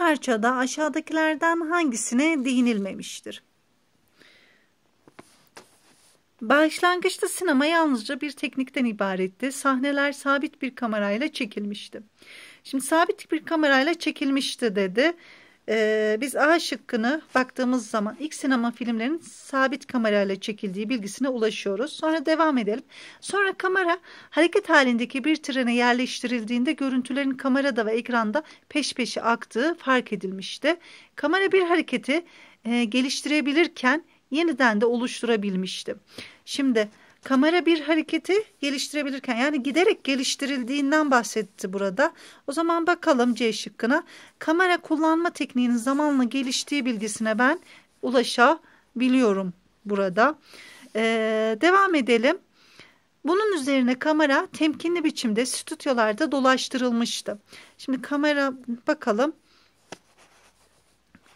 parçada aşağıdakilerden hangisine değinilmemiştir? Başlangıçta sinema yalnızca bir teknikten ibaretti. Sahneler sabit bir kamerayla çekilmişti. Şimdi sabit bir kamerayla çekilmişti dedi. Ee, biz A şıkkını baktığımız zaman ilk sinema filmlerinin sabit kamerayla çekildiği bilgisine ulaşıyoruz. Sonra devam edelim. Sonra kamera hareket halindeki bir trene yerleştirildiğinde görüntülerin kamerada ve ekranda peş peşe aktığı fark edilmişti. Kamera bir hareketi e, geliştirebilirken yeniden de oluşturabilmişti. Şimdi kamera bir hareketi geliştirebilirken yani giderek geliştirildiğinden bahsetti burada. O zaman bakalım C şıkkına. Kamera kullanma tekniğinin zamanla geliştiği bilgisine ben ulaşabiliyorum burada. Ee, devam edelim. Bunun üzerine kamera temkinli biçimde stüdyolarda dolaştırılmıştı. Şimdi kamera bakalım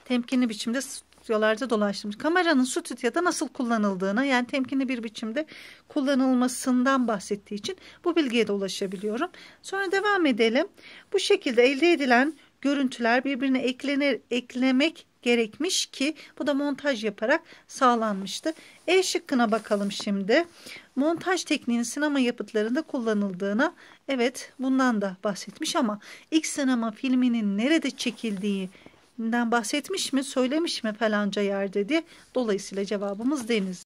temkinli biçimde stüdyolarda dolaştığımız kameranın stüdyoda nasıl kullanıldığına yani temkinli bir biçimde kullanılmasından bahsettiği için bu bilgiye de ulaşabiliyorum. Sonra devam edelim. Bu şekilde elde edilen görüntüler birbirine eklenir, eklemek gerekmiş ki bu da montaj yaparak sağlanmıştı. E şıkkına bakalım şimdi. Montaj tekniğinin sinema yapıtlarında kullanıldığına evet bundan da bahsetmiş ama ilk sinema filminin nerede çekildiği bahsetmiş mi söylemiş mi falanca yer dedi. Dolayısıyla cevabımız deniz.